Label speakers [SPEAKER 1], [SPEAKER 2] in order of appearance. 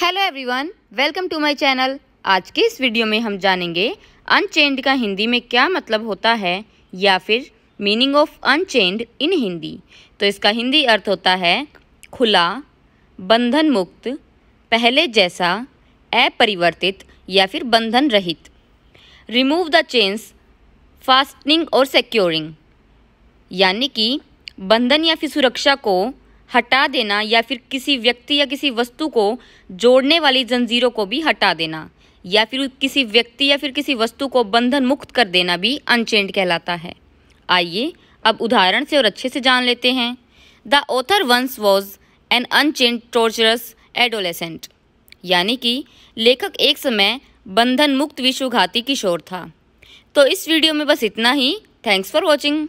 [SPEAKER 1] hello everyone welcome to my channel आज के इस वीडियो में हम जानेंगे अनचेंड का हिंदी में क्या मतलब होता है या फिर meaning of unchained in Hindi तो इसका हिंदी अर्थ होता है खुला बंधन मुक्त पहले जैसा अपरिवर्तित या फिर बंधन रहित रिमूव द चेंस फास्टनिंग और सिक्योरिंग यानी कि बंधन या फिर सुरक्षा को हटा देना या फिर किसी व्यक्ति या किसी वस्तु को जोड़ने वाली जंजीरों को भी हटा देना या फिर किसी व्यक्ति या फिर किसी वस्तु को बंधन मुक्त कर देना भी अनचेंड कहलाता है आइए अब उदाहरण से और अच्छे से जान लेते हैं the author once was an unchained torturous adolescent यानी कि लेखक एक समय बंधन मुक्त विश्वघाती किशोर था तो इस वीडियो में बस इतना ही थैंक्स फॉर वॉचिंग